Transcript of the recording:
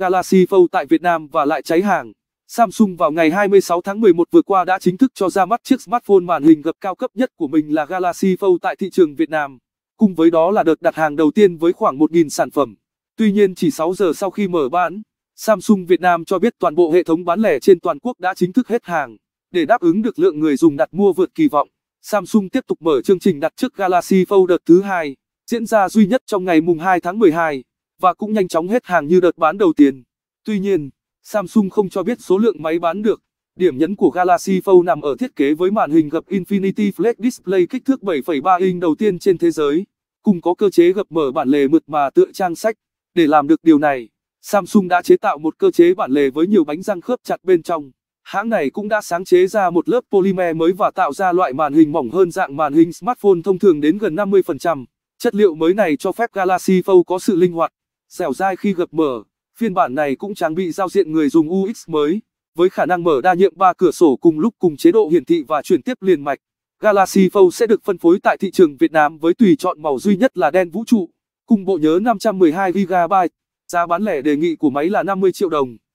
Galaxy Fold tại Việt Nam và lại cháy hàng. Samsung vào ngày 26 tháng 11 vừa qua đã chính thức cho ra mắt chiếc smartphone màn hình gập cao cấp nhất của mình là Galaxy Fold tại thị trường Việt Nam. Cùng với đó là đợt đặt hàng đầu tiên với khoảng 1.000 sản phẩm. Tuy nhiên chỉ 6 giờ sau khi mở bán, Samsung Việt Nam cho biết toàn bộ hệ thống bán lẻ trên toàn quốc đã chính thức hết hàng. Để đáp ứng được lượng người dùng đặt mua vượt kỳ vọng, Samsung tiếp tục mở chương trình đặt trước Galaxy Fold đợt thứ hai, diễn ra duy nhất trong ngày mùng 2 tháng 12 và cũng nhanh chóng hết hàng như đợt bán đầu tiên. Tuy nhiên, Samsung không cho biết số lượng máy bán được. Điểm nhấn của Galaxy Fold nằm ở thiết kế với màn hình gập Infinity Flex Display kích thước 7,3 inch đầu tiên trên thế giới, cùng có cơ chế gập mở bản lề mượt mà tựa trang sách. Để làm được điều này, Samsung đã chế tạo một cơ chế bản lề với nhiều bánh răng khớp chặt bên trong. Hãng này cũng đã sáng chế ra một lớp polymer mới và tạo ra loại màn hình mỏng hơn dạng màn hình smartphone thông thường đến gần 50%. Chất liệu mới này cho phép Galaxy Fold có sự linh hoạt dẻo dai khi gập mở. Phiên bản này cũng trang bị giao diện người dùng UX mới, với khả năng mở đa nhiệm ba cửa sổ cùng lúc cùng chế độ hiển thị và chuyển tiếp liền mạch. Galaxy Fold sẽ được phân phối tại thị trường Việt Nam với tùy chọn màu duy nhất là đen vũ trụ, cùng bộ nhớ 512GB. Giá bán lẻ đề nghị của máy là 50 triệu đồng.